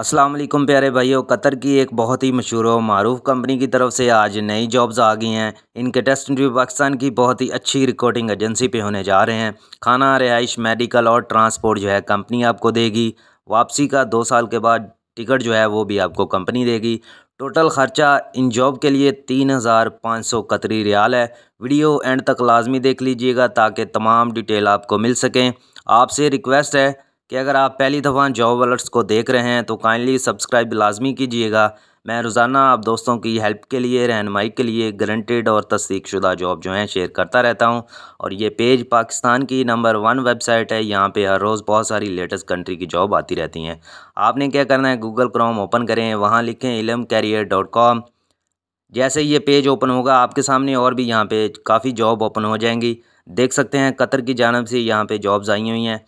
अस्सलाम वालेकुम प्यारे भाइयों कतर की एक बहुत ही मशहूर और मरूफ कंपनी की तरफ से आज नई जॉब्स आ गई हैं इनके टेस्ट इंटरव्यू पाकिस्तान की बहुत ही अच्छी रिकॉर्डिंग एजेंसी पे होने जा रहे हैं खाना रिहाइश मेडिकल और ट्रांसपोर्ट जो है कंपनी आपको देगी वापसी का दो साल के बाद टिकट जो है वो भी आपको कंपनी देगी टोटल ख़र्चा इन जॉब के लिए तीन हज़ार पाँच सौ कतरी रियाल है वीडियो एंड तक लाजमी देख लीजिएगा ताकि तमाम डिटेल आपको मिल सकें आपसे रिक्वेस्ट है कि अगर आप पहली दफ़ा जॉब अलर्ट्स को देख रहे हैं तो काइंडली सब्सक्राइब लाजमी कीजिएगा मैं रोज़ाना आप दोस्तों की हेल्प के लिए रहनमाई के लिए ग्रंटेड और तस्दीकशुदा जॉब जो हैं शेयर करता रहता हूं और ये पेज पाकिस्तान की नंबर वन वेबसाइट है यहाँ पे हर रोज़ बहुत सारी लेटेस्ट कंट्री की जॉब आती रहती हैं आपने क्या करना है गूगल क्रोम ओपन करें वहाँ लिखें इलम कैरियर डॉट कॉम जैसे ये पेज ओपन होगा आपके सामने और भी यहाँ पर काफ़ी जॉब ओपन हो जाएंगी देख सकते हैं कतर की जानब से यहाँ पर जॉब्स आई हुई हैं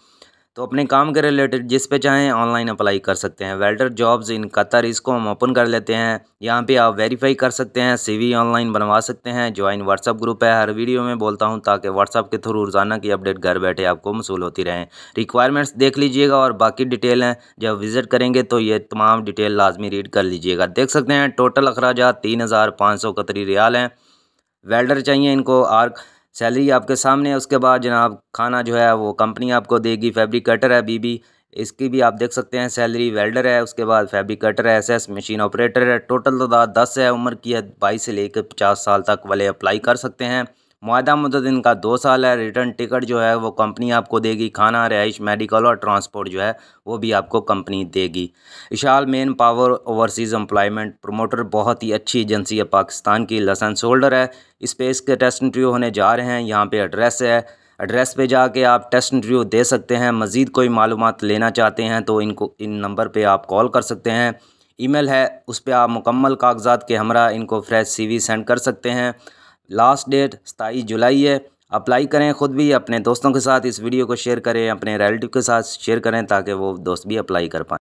तो अपने काम के रिलेटेड जिस पे चाहें ऑनलाइन अप्लाई कर सकते हैं वेल्डर जॉब्स इन कतर इसको हम ओपन कर लेते हैं यहाँ पे आप वेरीफाई कर सकते हैं सीवी ऑनलाइन बनवा सकते हैं ज्वाइन व्हाट्सअप ग्रुप है हर वीडियो में बोलता हूँ ताकि व्हाट्सअप के थ्रू रोज़ाना की अपडेट घर बैठे आपको मसूल होती रहें रिक्वायरमेंट्स देख लीजिएगा और बाकी डिटेल हैं जब विज़िट करेंगे तो ये तमाम डिटेल लाजमी रीड कर लीजिएगा देख सकते हैं टोटल अखराज तीन हज़ार पाँच सौ कतरी रियाल हैं वेल्डर चाहिए इनको आर्क सैलरी आपके सामने है उसके बाद जनाब खाना जो है वो कंपनी आपको देगी फैब्रिक कटर है बीबी इसकी भी आप देख सकते हैं सैलरी वेल्डर है उसके बाद फैब्रिक कटर है एसएस मशीन ऑपरेटर है टोटल तादाद तो दस है उम्र की है बाईस से लेकर पचास साल तक वाले अप्लाई कर सकते हैं माह मदद इनका दो साल है रिटर्न टिकट जो है वो कंपनी आपको देगी खाना रहाइश मेडिकल और ट्रांसपोर्ट जो है वो भी आपको कंपनी देगी इशाल manpower overseas employment promoter बहुत ही अच्छी एजेंसी है पाकिस्तान की लसेंस होल्डर है इस पर इसके टेस्ट इंटरव्यू होने जा रहे हैं यहाँ पर एड्रेस है एड्रेस पे जाके आप टेस्ट इंटरव्यू दे सकते हैं मज़ीद कोई मालूम लेना चाहते हैं तो इनको इन नंबर पर आप कॉल कर सकते हैं ईमेल है उस पर आप मुकम्मल कागजात के हमरा इनको फ्रेश सीवी सेंड कर सकते हैं लास्ट डेट सताईस जुलाई है अप्लाई करें ख़ुद भी अपने दोस्तों के साथ इस वीडियो को शेयर करें अपने रिलेटिव के साथ शेयर करें ताकि वो दोस्त भी अप्लाई कर पाएँ